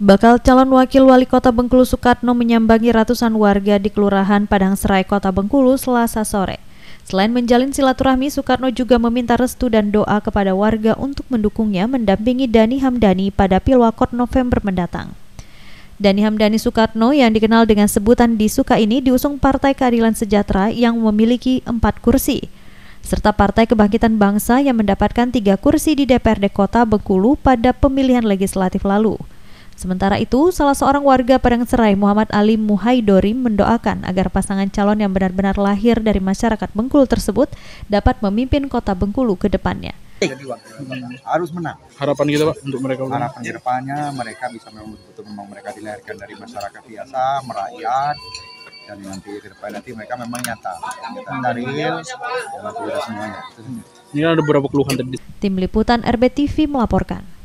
Bakal calon wakil wali kota Bengkulu Soekarno menyambangi ratusan warga di Kelurahan Padang Serai Kota Bengkulu selasa sore. Selain menjalin silaturahmi, Soekarno juga meminta restu dan doa kepada warga untuk mendukungnya mendampingi Dani Hamdani pada Pilwakot November mendatang. Dani Hamdani Soekarno yang dikenal dengan sebutan di Suka ini diusung Partai Keadilan Sejahtera yang memiliki empat kursi serta Partai Kebangkitan Bangsa yang mendapatkan tiga kursi di DPRD Kota Bengkulu pada pemilihan legislatif lalu. Sementara itu, salah seorang warga Padang Serai, Muhammad Ali Muhaidori mendoakan agar pasangan calon yang benar-benar lahir dari masyarakat Bengkulu tersebut dapat memimpin kota Bengkulu ke depannya. Jadi harus menang. Harapan kita Pak untuk mereka harapan ke depannya mereka bisa memang betul memang mereka dilahirkan dari masyarakat biasa, merakyat, dan nanti ke depan nanti mereka memang nyata nyata real semuanya ini ada beberapa keluhan tadi tim liputan RBTV melaporkan